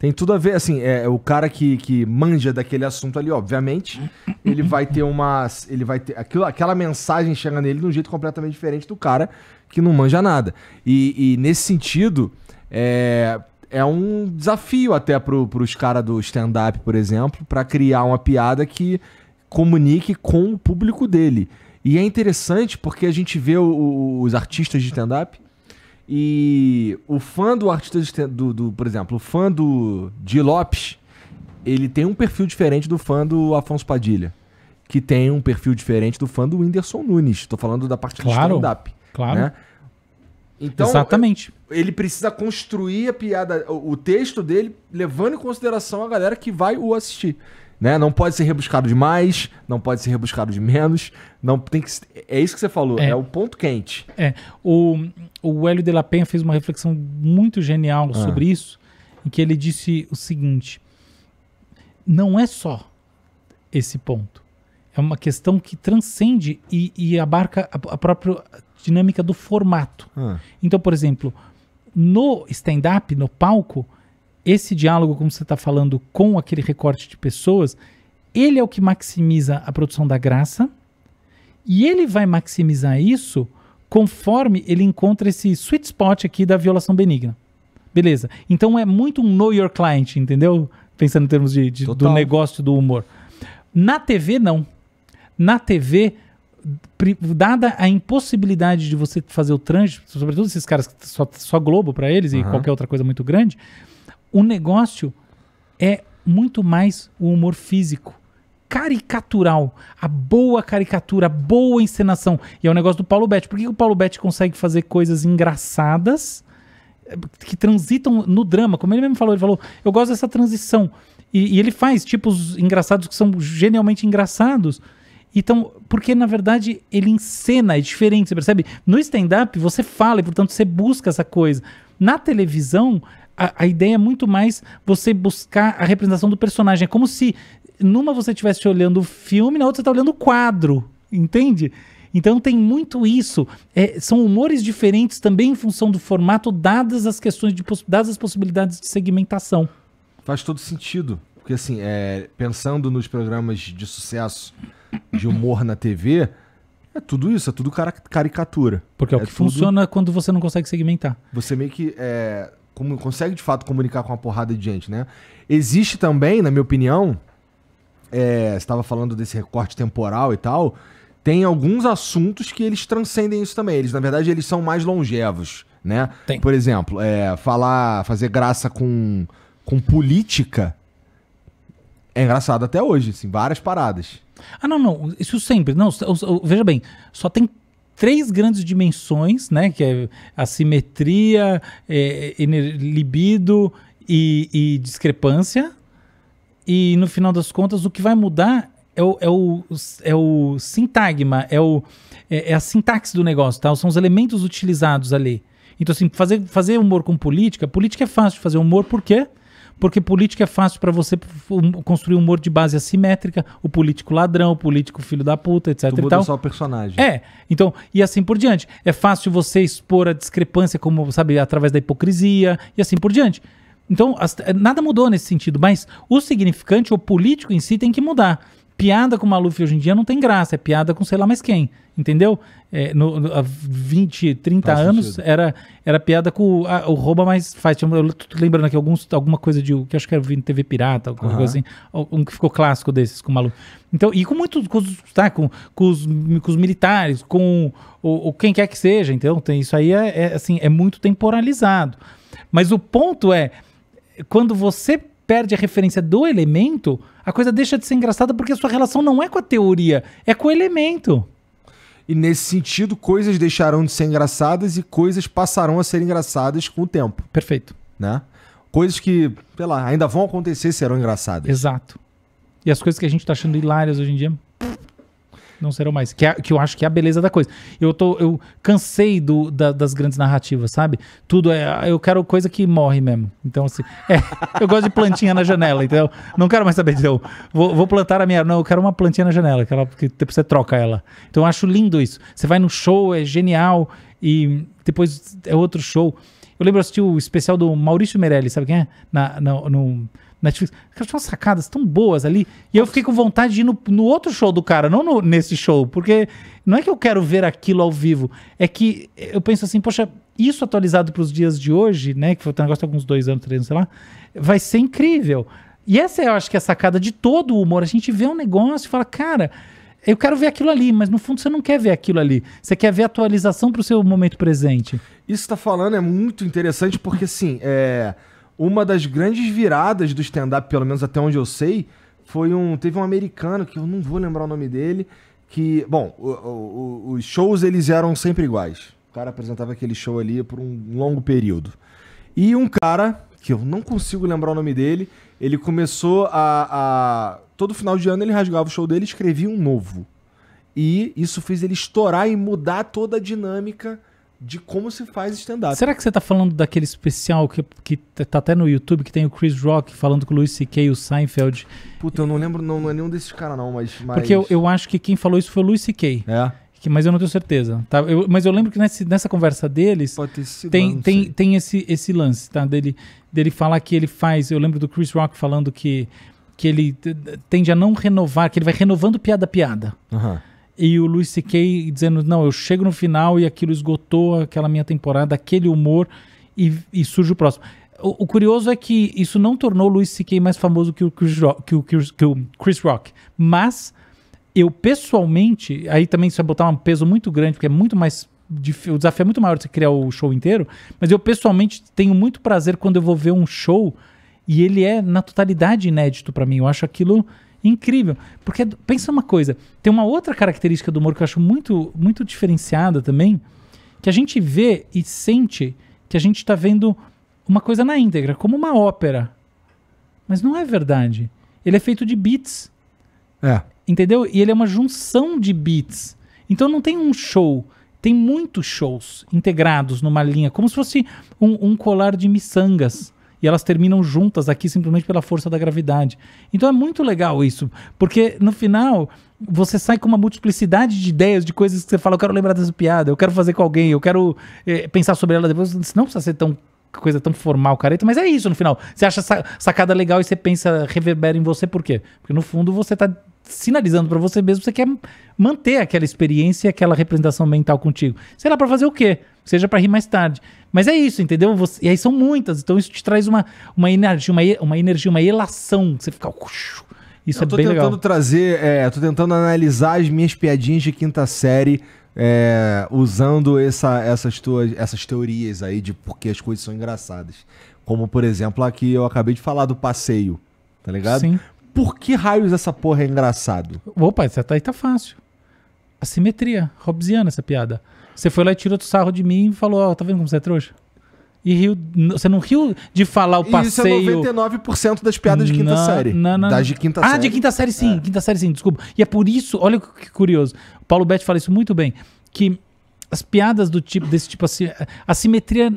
Tem tudo a ver, assim, é, o cara que, que manja daquele assunto ali, obviamente, ele vai ter uma. Ele vai ter. Aquilo, aquela mensagem chega nele de um jeito completamente diferente do cara que não manja nada. E, e nesse sentido, é, é um desafio até pro, pros caras do stand-up, por exemplo, para criar uma piada que comunique com o público dele. E é interessante porque a gente vê o, o, os artistas de stand-up e o fã do artista, do, do, por exemplo, o fã do Di Lopes, ele tem um perfil diferente do fã do Afonso Padilha, que tem um perfil diferente do fã do Whindersson Nunes. Estou falando da parte claro, do stand-up. Né? Claro. Né? Então, Exatamente. Ele precisa construir a piada, o texto dele, levando em consideração a galera que vai o assistir. Né? Não pode ser rebuscado demais, não pode ser rebuscado de menos. não tem que, É isso que você falou, é, é o ponto quente. É. O, o Hélio de la Penha fez uma reflexão muito genial ah. sobre isso, em que ele disse o seguinte: não é só esse ponto. É uma questão que transcende e, e abarca a, a, própria dinâmica do formato. Ah. Então, por exemplo, no stand-up, no palco, esse diálogo, como você está falando, com aquele recorte de pessoas, ele é o que maximiza a produção da graça e ele vai maximizar isso conforme ele encontra esse sweet spot aqui da violação benigna. Beleza. Então é muito um know your client, entendeu? Pensando em termos de, de do negócio do humor. Na TV, não. Na TV, dada a impossibilidade de você fazer o trânsito, sobretudo esses caras que só, só Globo para eles uhum. e qualquer outra coisa muito grande, o negócio é muito mais o humor físico caricatural, a boa caricatura, a boa encenação. E é o negócio do Paulo Betti. Por que o Paulo Betti consegue fazer coisas engraçadas eh, que transitam no drama? Como ele mesmo falou, ele falou: eu gosto dessa transição. E, e ele faz tipos engraçados que são genialmente engraçados. Então, porque na verdade ele encena, é diferente, você percebe? No stand-up você fala e portanto você busca essa coisa. Na televisão, a, a ideia é muito mais você buscar a representação do personagem. É como se numa você estivesse olhando o filme, na outra você está olhando o quadro, entende? Então tem muito isso. É, são humores diferentes também em função do formato, dadas as questões de dadas as possibilidades de segmentação. Faz todo sentido. Porque assim, é, pensando nos programas de sucesso de humor na TV, é tudo isso, é tudo caricatura. Porque é o é que tudo... funciona quando você não consegue segmentar. Você meio que. É como consegue de fato comunicar com uma porrada de gente, né? Existe também, na minha opinião, é, estava falando desse recorte temporal e tal, tem alguns assuntos que eles transcendem isso também. Eles, na verdade, eles são mais longevos, né? Tem. Por exemplo, é, falar, fazer graça com, com política é engraçado até hoje, assim, várias paradas. Ah, não, não, isso sempre. Não, veja bem, só tem três grandes dimensões, né? Que é assimetria, é, libido e, e, discrepância. E no final das contas, o que vai mudar é o, é o, é o sintagma, é, o, é, é a sintaxe do negócio, tá? são os elementos utilizados ali. Então, assim, fazer, fazer humor com política, política é fácil de fazer humor, por quê? Porque porque política é fácil para você construir um humor de base assimétrica, o político ladrão, o político filho da puta, etc. Tu muda só o personagem. É, então, e assim por diante. É fácil você expor a discrepância, como, sabe, através da hipocrisia e assim por diante. Então, as, nada mudou nesse sentido, mas o significante, o político em si, tem que mudar. Piada com Maluf hoje em dia não tem graça, é piada com sei lá mais quem, entendeu? É, no, no, há 20, 30 faz anos era, era piada com a, o rouba mais faz. Eu tô lembrando aqui alguns, alguma coisa de que acho que era TV Pirata, alguma uhum. coisa assim, um que ficou clássico desses com o Maluf. Então, e com muito com os, tá, com, com, os, com os militares, com o, o, quem quer que seja, então tem isso aí é, é assim, é muito temporalizado. Mas o ponto é quando você perde a referência do elemento, a coisa deixa de ser engraçada porque a sua relação não é com a teoria, é com o elemento. E nesse sentido, coisas deixarão de ser engraçadas e coisas passarão a ser engraçadas com o tempo. Perfeito. Né? Coisas que, sei lá, ainda vão acontecer serão engraçadas. Exato. E as coisas que a gente tá achando hilárias hoje em dia não serão mais. Que, é, que eu acho que é a beleza da coisa. Eu tô, eu cansei do, da, das grandes narrativas, sabe? Tudo é, eu quero coisa que morre mesmo. Então, assim, é, eu gosto de plantinha na janela, então não quero mais saber. Então, vou, vou plantar a minha, não, eu quero uma plantinha na janela, que, ela, depois você troca ela. Então, eu acho lindo isso. Você vai no show, é genial, e depois é outro show. Eu lembro de assistir o especial do Maurício Meirelles, sabe quem é? Na, na, no Netflix. Aquelas tinha sacadas tão boas ali. E eu fiquei com vontade de ir no, no outro show do cara, não no, nesse show. Porque não é que eu quero ver aquilo ao vivo. É que eu penso assim, poxa, isso atualizado para os dias de hoje, né? Que foi um negócio de alguns dois anos, três anos, sei lá. Vai ser incrível. E essa eu acho que é a sacada de todo o humor. A gente vê um negócio e fala, cara, eu quero ver aquilo ali, mas no fundo você não quer ver aquilo ali. Você quer ver atualização para o seu momento presente. Isso que está falando é muito interessante porque, assim, é uma das grandes viradas do stand-up, pelo menos até onde eu sei, foi um. Teve um americano, que eu não vou lembrar o nome dele, que. Bom, o, o, os shows eles eram sempre iguais. O cara apresentava aquele show ali por um longo período. E um cara, que eu não consigo lembrar o nome dele, ele começou a. a... Todo final de ano ele rasgava o show dele e escrevia um novo. E isso fez ele estourar e mudar toda a dinâmica de como se faz stand-up. Será que você tá falando daquele especial que, que tá até no YouTube, que tem o Chris Rock falando com o Luis C.K. e o Seinfeld? Puta, eu não lembro, não, não é nenhum desses caras não, mas... mas... Porque eu, eu, acho que quem falou isso foi o Luis C.K. É? Que, mas eu não tenho certeza. Tá? Eu, mas eu lembro que nesse, nessa conversa deles sido, tem, tem, tem esse, esse lance, tá? Dele, dele falar que ele faz. Eu lembro do Chris Rock falando que, que ele tende a não renovar, que ele vai renovando piada a piada. Uhum e o Luis C.K. dizendo: não, eu chego no final e aquilo esgotou aquela minha temporada, aquele humor, e, e surge o próximo. O, o, curioso é que isso não tornou o Luis C.K. mais famoso que o, Chris Rock, que, o, que o Chris Rock, mas eu pessoalmente, aí também você vai botar um peso muito grande, porque é muito mais. O desafio é muito maior de você criar o show inteiro, mas eu pessoalmente tenho muito prazer quando eu vou ver um show e ele é, na totalidade, inédito para mim. Eu acho aquilo Incrível. Porque pensa uma coisa, tem uma outra característica do humor que eu acho muito, muito diferenciada também, que a gente vê e sente que a gente está vendo uma coisa na íntegra, como uma ópera. Mas não é verdade. Ele é feito de beats. É. Entendeu? E ele é uma junção de beats. Então não tem um show. Tem muitos shows integrados numa linha, como se fosse um, um colar de miçangas e elas terminam juntas aqui simplesmente pela força da gravidade. Então é muito legal isso, porque no final você sai com uma multiplicidade de ideias, de coisas que você fala, eu quero lembrar dessa piada, eu quero fazer com alguém, eu quero eh, pensar sobre ela depois. Não precisa ser tão coisa tão formal, careta, mas é isso no final. Você acha sacada legal e você pensa, reverbera em você, por quê? Porque no fundo você está sinalizando para você mesmo, você quer manter aquela experiência e aquela representação mental contigo. Sei lá, para fazer o quê? Seja para rir mais tarde. Mas é isso, entendeu? Você, e aí são muitas, então isso te traz uma, uma energia, uma, uma energia, uma elação. Você fica. Isso eu é tô bem tentando legal. trazer, é, tô tentando analisar as minhas piadinhas de quinta série é, usando essa, essas, tuas, essas teorias aí de porque as coisas são engraçadas. Como, por exemplo, aqui eu acabei de falar do passeio, tá ligado? Sim por que raios essa porra é engraçado? Opa, essa aí tá fácil. Assimetria, robziana essa piada. Você foi lá e tirou o sarro de mim e falou, ó, oh, tá vendo como você é trouxa? E riu, você não riu de falar o passeio... Isso é 99% das piadas de quinta série. Não, não, das de quinta ah, série. Ah, de quinta série sim, é. quinta série sim, desculpa. E é por isso, olha que curioso, o Paulo Betti fala isso muito bem, que as piadas do tipo, desse tipo, assim, a simetria,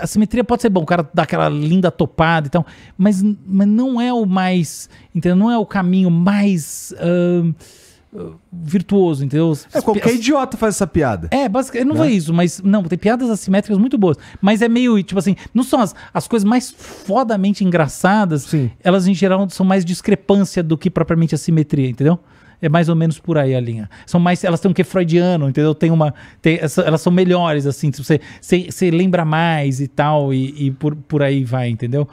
a simetria pode ser bom, o cara dá aquela linda topada e tal, mas, mas não é o mais, entendeu? Não é o caminho mais... Uh, virtuoso, entendeu? As é, qualquer idiota faz essa piada. É, basicamente, não né? é isso, mas não, tem piadas assimétricas muito boas, mas é meio, tipo assim, não são as, as coisas mais fodamente engraçadas, Sim. elas em geral são mais discrepância do que propriamente assimetria, entendeu? É mais ou menos por aí a linha. São mais, elas têm um que freudiano, entendeu? Tem uma, tem, elas são melhores assim, tipo, você, você, você lembra mais e tal e, e por, por aí vai, entendeu?